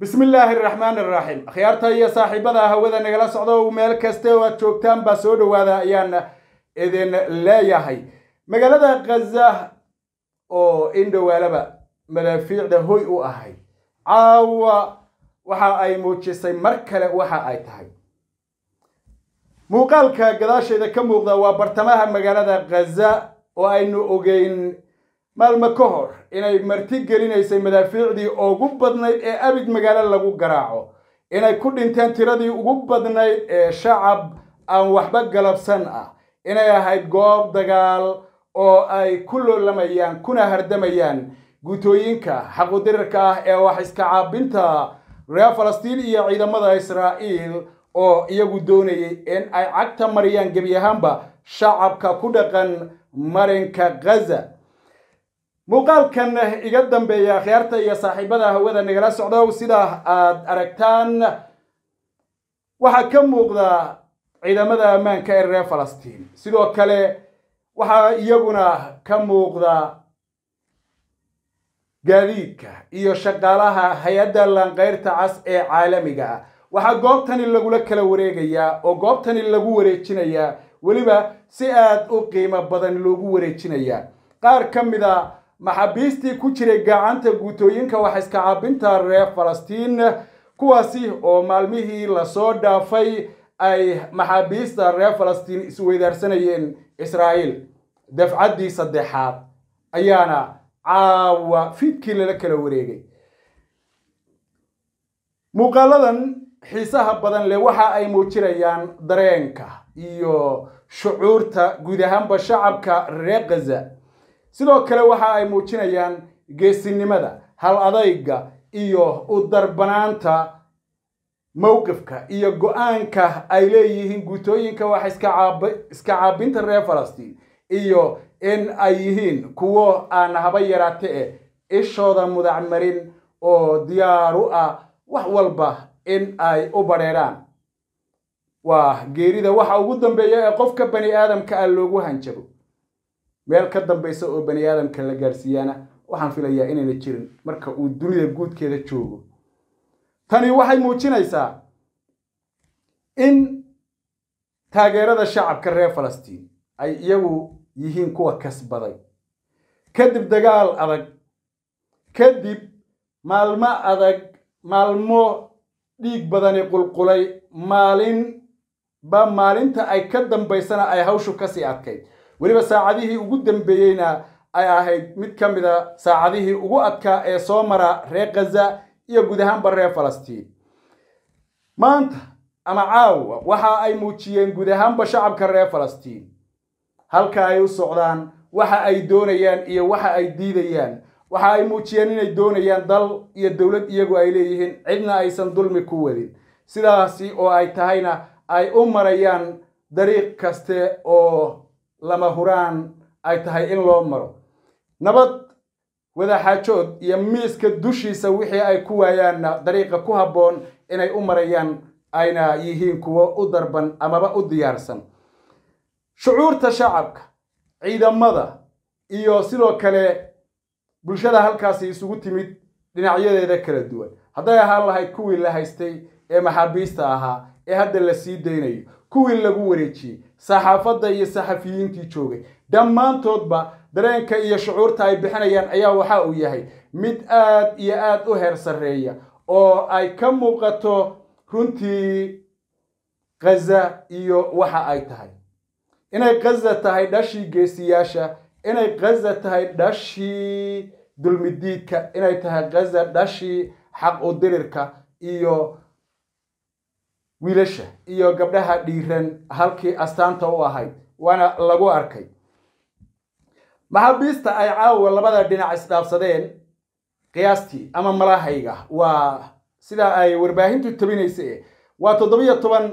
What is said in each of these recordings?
bismillaahi raxmaani raxiim akhyaarta iyo saaxiibada hawada nagala socdo meel kaste oo aad joogtaan baa soo dhowaada ayaan idin leeyahay magaalada khaza oo in dhowaalaba madaafiicda hoy u ahayd caawa waxa ay muujisay mar kale waxa ay tahay muuqaalka gadaasheeda ka muuqda waa bartamaha magaalada khaza oo aynu ogeyn maalmo ka hor inay marti gelinaysay madaafiicdii ugu badnayd ee abid magaalo lagu garaaco inay ku dhinteen tiradii ugu badnayd ee shacab aan waxba galabsan ah inay ahayd goob dagaal oo ay ku loolamayaan kuna hardamayaan guutooyinka xaqudirirka ah ee wax iska caabinta reer falastiin iyo ciidamada israa'iil oo iyagu doonayay in ay cagta mariyaan gebi ahaanba shacabka ku dhaqan marinka ghaza muuqaalkan iga dambeeya akhyaarta iyo saaxiibada hawada nagala socdow sidaa aad aragtaan waxaa ka muuqda ciidamada ammaanka ee reer falastiin sidoo kale waxaa iyaguna ka muuqda gaadiidka iyo shaqaalaha hay-adda lanqayrta cas ee caalamiga ah waxaa goobtani lagula kala wareegayaa oo goobtani lagu wareejinayaa weliba si aad u qiimo badan loogu wareejinayaa qaar ka mid a maxaabiistii ku jiray gacanta guutooyinka wax iska caabinta reer falastiin kuwaasi oo maalmihii lasoo dhaafay ay maxaabiista reer falastiin isweydaarsanayeen israa'iil dafcaddii saddexaad ayaana caawa fiidkii lala kala wareegay muuqaaladan xiisaha badan leh waxa ay muujinayaan dareenka iyo shucuurta guud ahaanba shacabka reer khaza sidoo kale waxa ay muujinayaan geesinimada hal adayga iyo u darbanaanta mowqifka iyo go-aanka ay leeyihiin guutooyinka wax iska caabinta reer falastiin iyo in ay yihiin kuwo aan haba yaraate eh ishooda mudacmarin oo diyaaru ah wax walba in ay u bareeraan waa geerida waxa ugu dambeeya ee qofka bani aadamka ah loogu hanjabo meel ka dambaysa oo bani aadamka la gaarsiiyaana waxaan filayaa inayna jirin marka uu dunida guudkeeda joogo tani waxay muujinaysaa in taageerada shacabka reer falastiin ay iyagu yihiin kuwa kasbaday kadib dagaal adag kadib maalmo adag maalmo dhiig badani qulqulay maalinba maalinta ay ka dambaysana ay hawshu kasii adkayd weliba saacadihii ugu dambeeyeyna ay ahayd mid ka mida saacadihii ugu adkaa ee soo mara reer khaza iyo guud ahaanba reer falastiin maanta ama caawa waxa ay muujiyeen guud ahaanba shacabka reer falastiin halka ay u socdaan waxa ay doonayaan iyo waxa ay diidayaan waxa ay muujiyeen inay doonayaan dal iyo dowlad iyagu ay leeyihiin cidna aysan dulmi ku wadin sidaasi oo ay tahayna ay u marayaan dariiq kaste oo lama huraan ay tahay in loo maro nabad wadaxaajood iyo miiska dushiisa wixii ay ku waayaanna dariiqa ku habboon inay u marayaan ayna yihiin kuwo u darban amaba u diyaarsan shucuurta shacabka ciidamada iyo sidoo kale bulshada halkaasi isugu timid dhinacyadeeda kala duwan hadday ahaan lahayd kuwii la haystay ee maxaabiista ahaa ee hadda la sii daynayo kuwii lagu wareejiyey saxaafadda iyo saxafiyiintii joogay dhammaantoodba dareenka iyo shucuurta ay bixinayaan ayaa waxa uu yahay mid aad iyo aad u heer sarreeya oo ay ka muuqato runtii khaza iyo waxa ay tahay inay khaza tahay dhashii geesiyaasha inay khaza tahay dhashii dulmidiidka inay tahay khaza dhashii xaq u dirirka iyo wiilasha iyo gabdhaha dhiiran halkii astaanta u ahayd waana lagu arkay maxaabiista ay caawa labada dhinac isdhaafsadeen qiyaastii ama malahayga waa sidaa ay warbaahintu tabinaysa waa toddobiyo toban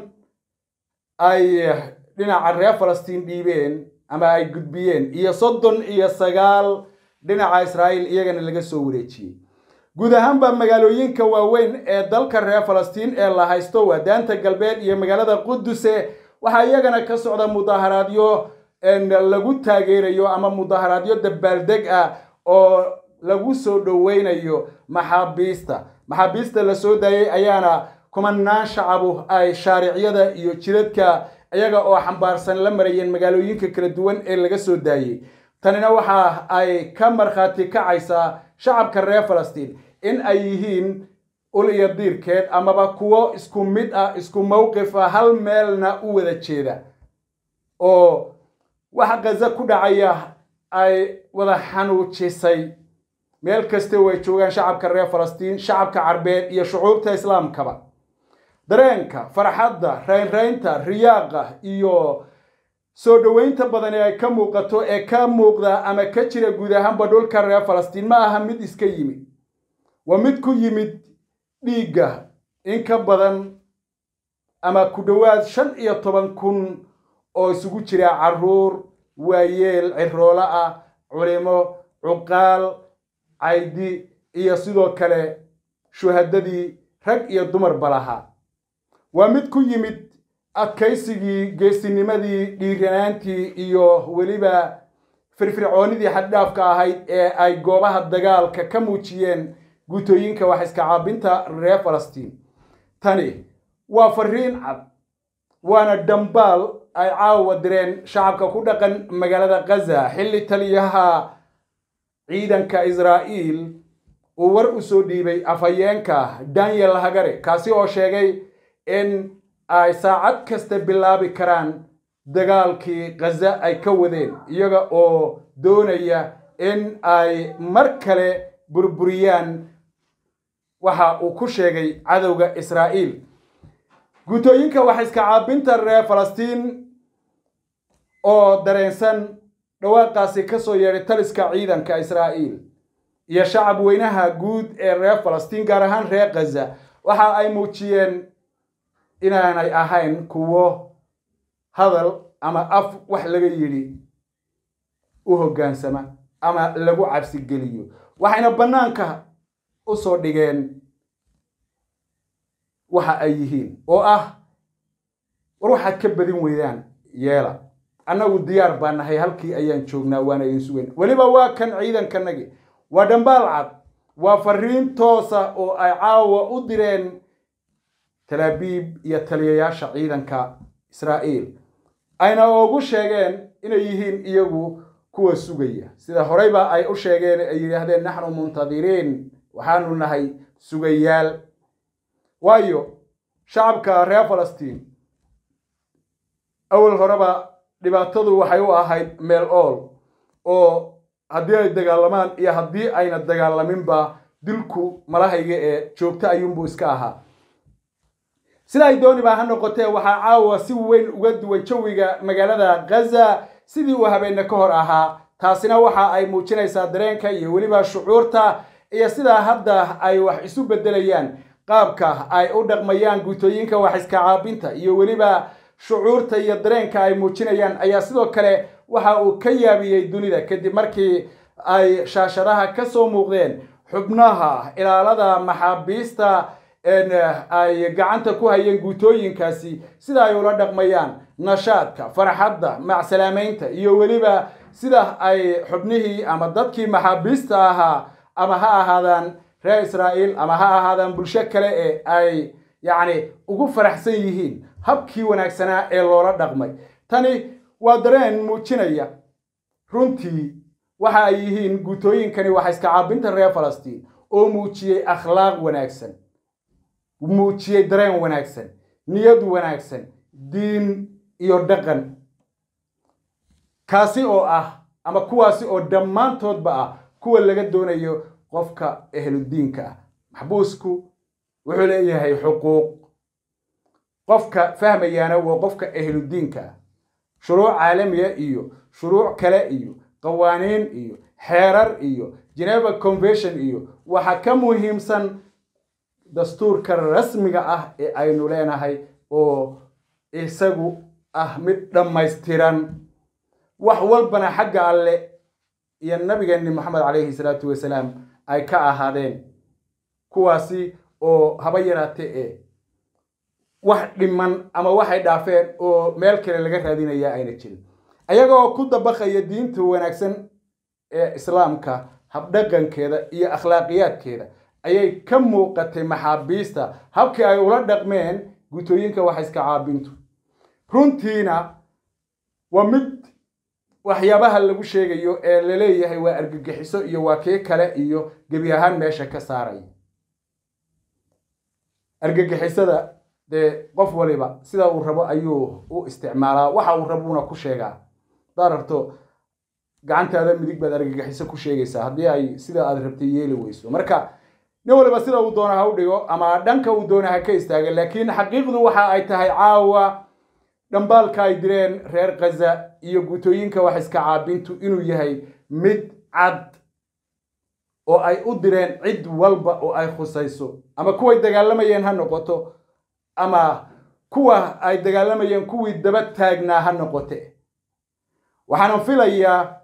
ay eh, dhinaca reer falastiin dhiibeen ama ay gudbiyeen iyo soddon iyo sagaal dhinaca israa'iil iyagana laga soo wareejiyey guud ahaanba magaalooyinka waaweyn ee dalka reer falastiin ee la haysto waadaanta galbeed iyo magaalada quduse waxaa iyagana ka socda mudaaharaadyo lagu taageerayo ama mudaaharaadyo dabaaldeg ah oo lagu soo dhoweynayo maxaabiista maxaabiista lasoo daayay ayaana kumanaan shacabu ay shaariciyada iyo jiradka iyaga oo xambaarsan la marayeen magaalooyinka kala duwan ee laga soo daayay tanina waxa ay ka markhaati kacaysaa shacabka reer falastiin in ay yihiin ul iyo diirkeed amaba kuwo isku mid ah isku mowqif ah hal meelna u wada jeeda oo waxa khaza ku dhacaya ay wada xanuujisay meel kasta way joogaan shacabka reer falastiin shacabka carbeed iyo shucuubta islaamkaba dareenka farxadda raynraynta riyaaqa iyo soo dhoweynta badani ay ka muuqato ee ka muuqda ama ka jira guud ahaanba dhulka reer falastiin ma aha mid iska yimid waa mid ku yimid dhiigga inka badan ama ku dhowaad shan iyo toban kun oo isugu jira carruur waayeel cirroolo ah culimo cuqaal caydi iyo sidoo kale shuhadadii rag iyo dumarba lahaa waa mid ku yimid adkaysigii geesinimadii dhiiranaantii iyo weliba firfircoonidii xaddhaafka ahayd ee ay goobaha dagaalka ka muujiyeen guutooyinka wax iska caabinta reer falastiin tani waa fariin cad waana dhambaal ay caawa direen shacabka ku dhaqan magaalada khaza xilli taliyaha ciidanka israa'iil uu war u soo dhiibay afhayeenka daniel hagare kaasi oo sheegay in ay saacad kasta bilaabi karaan dagaalkii khaza ay ka wadeen iyaga oo doonaya in ay mar kale burburiyaan waxa uu ku sheegay cadowga israa'iil guutooyinka wax iska caabinta reer falastiin oo dareensan dhawaaqaasi ka soo yeedhay taliska ciidanka israa'iil iyo shacab weynaha guud ee reer falastiin gaar ahaan reer khaza waxa ay muujiyeen inaanay ahayn kuwo hadal ama af wax laga yidhi u hoggaansama ama lagu cabsigeliyo waxayna bannaanka u soo dhigeen waxa ay yihiin oo ah war waxaad ka badin weydaan yeela annagu diyaar baa nahay halkii ayaan joognaa waana idin sugayn weliba waa kan ciidankanagi waa dhambaal cad waa fariin toosa oo ay caawa u direen talabiib iyo taliyayaasha ciidanka israa'iil ayna ugu sheegeen inay yihiin iyagu kuwa sugaya sida horeyba ay u sheegeen ay yidhaahdeen naxnu muntadiriin waxaanu nahay sugayaal waayo shacabka reer falastiin awel horeba dhibaatadu waxay u ahayd meel ool oo haddii ay dagaalamaan iyo haddii ayna dagaalaminba dilku malahayga ee joogto ayuunbuu iska ahaa sida ay dooniba ha noqotee waxaa caawa si weyn uga duwan jawiga magaalada khaza sidii uu habeenna ka hor ahaa taasina waxa ay muujinaysaa dareenka iyo weliba shucuurta iyo sidaa hadda ay wax isu beddelayaan qaabka ay u dhaqmayaan guutooyinka wax iskacaabinta iyo weliba shucuurta iyo dareenka ay muujinayaan ayaa sidoo kale waxa uu ka yaabiyey dunida kadib markii ay shaashadaha ka soo muuqdeen xubnaha ilaalada maxaabiista Eh, ay gacanta ku hayeen guutooyinkaasi sida ay ula dhaqmayaan nashaadka farxadda macsalaamaynta iyo weliba sida ay xubnihii ama dadkii maxaabiista ahaa ama ha ahaadaan reer israa'iil ama ha ahaadaan bulsho kale ee ay yacni ugu faraxsan yihiin habkii wanaagsanaa ee loola dhaqmay tani waa dareen muujinaya runtii waxa ay yihiin guutooyinkani wax iska caabinta reer falastiin oo muujiyey akhlaaq wanaagsan muujiyey e dareen wanaagsan niyad wanaagsan diin iyo dhaqan kaasi oo ah ama kuwaasi oo dhammaantoodba ah kuwa laga doonayo qofka ahludiinka ah maxbuusku wuxuu leeyahay xuquuq qofka fahmayaana waa qofka ahludiinka ah shuruuc caalamiya iyo shuruuc kale iyo qawaaniin iyo xeerar iyo geneva convention iyo waxa ka muhiimsan dastuurka rasmiga ah ee aynu leenahay oo isagu ah mid dhammaystiran wax walbana xagga alle iyo nabigeenni maxamed calayhi salaatu wasalaam ay ka ahaadeen kuwaasi oo haba yaraatee ee wax dhiman ama waxay dhaafeen oo meel kale laga raadinaya ayna jirin ayagoo ku dabaqaya diinta wanaagsan ee islaamka habdhaqankeeda iyo akhlaaqiyaadkeeda ayay ka muuqatay maxaabiista habkii ay ula dhaqmeen gutooyinka wax iska caabintu runtiina waa mid waxyaabaha lagu sheegayo ee laleeyahay waa argagixiso iyo waa kii kale iyo gebi ahaan meesha ka saaray argagixisada dee qof waliba sidaa uu rabo ayuu u isticmaalaa waxa uu rabuuna ku sheegaa hadaad gacantaada midig baad argagixiso ku sheegaysaa haddii ay sida aad rabtay yeeli weyso marka nin waliba sida uu doona ha u dhigo ama dhanka uu doona ha ka istaaga laakiin xaqiiqdu waxa ay tahay caawa dhambaalka ay direen reer khaza iyo guutooyinka wax iska caabintu inuu yahay mid cad oo ay u direen cid walba oo ay khusayso ama kuway dagaalamayeen ha noqoto ama kuwa ay dagaalamayeen kuwii daba taagnaa ha noqote waxaana filayaa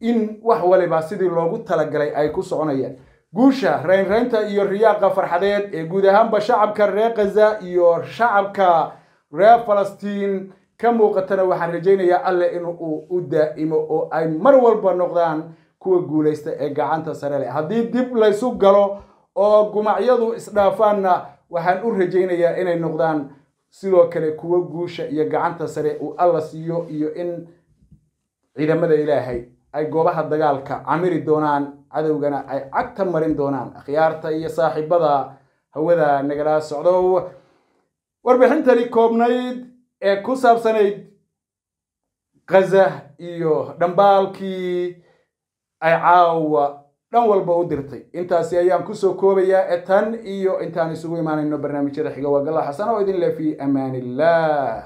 in wax waliba sidii loogu talagalay ay ku soconayaan guusha reynraynta iyo riyaaqa farxadeed ee guud ahaanba shacabka reer khaza iyo shacabka reer falastiin ka muuqatana waxaan rajaynayaa in uu u daa'imo oo ay mar walba noqdaan kuwa guulaysta ee gacanta sare leh haddii dib laysu galo oo gumacyadu isdhaafaanna waxaan u rajaynayaa inay noqdaan sidoo kale kuwa guusha iyo gacanta sare uu alla siiyo iyo in ciidamada ilaahay ay goobaha dagaalka camiri doonaan cadowgana ay cagta marin doonaan akhyaarta iyo saaxiibada hawada nagala socdow warbixintani koobnayd ee ku saabsanayd khaza iyo dhambaalkii ay caawa dhan walba u dirtay intaasi ayaan kusoo koobayaa ee tan iyo intaan isugu imaanayno barnaamijyada xiga waa galla xasan oo idin le fii amaan